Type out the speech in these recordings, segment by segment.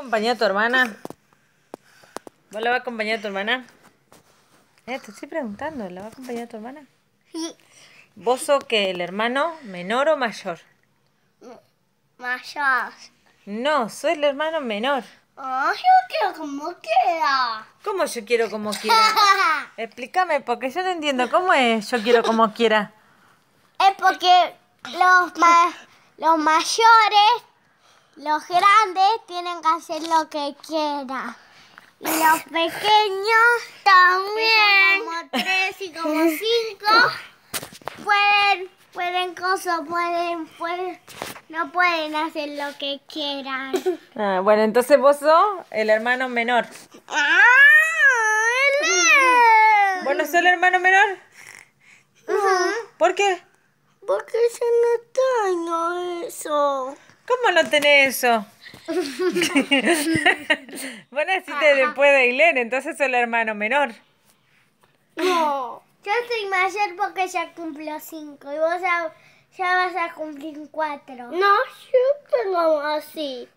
acompañar a tu hermana? ¿Vos la vas a acompañar a tu hermana? Eh, te estoy preguntando, ¿la va a acompañar a tu hermana? Sí. ¿Vos o que el hermano menor o mayor? Mayor. No, soy el hermano menor. Oh, yo quiero como quiera. ¿Cómo yo quiero como quiera? Explícame, porque yo no entiendo. ¿Cómo es yo quiero como quiera? Es porque los, los mayores los grandes tienen que hacer lo que quieran. Y los pequeños también. Como tres y como cinco. Pueden, pueden cosas, pueden, pueden, no pueden hacer lo que quieran. Ah, bueno, entonces vos sos el hermano menor. Ah, ¿Vos no sos el hermano menor? ¿Por qué? Porque se no eso. ¿Cómo no tenés eso? Vos te después de Ailén, entonces soy el hermano menor. No, yo soy mayor porque ya cumplo cinco y vos ya, vas a cumplir cuatro. No, yo tengo así.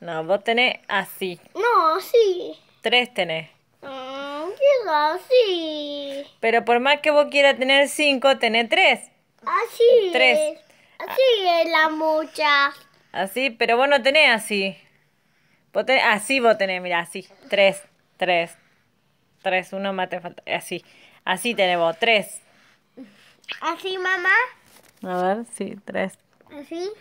No, vos tenés así. No, así. Tres tenés. quiero mm, así. Pero por más que vos quieras tener cinco, tenés tres. Así. Tres. Así es la mucha. Así, pero vos no tenés así. así vos tenés, mira, así. Tres, tres, tres, uno más te falta. Así, así tenés vos, tres. ¿Así, mamá? A ver, sí, tres. ¿Así?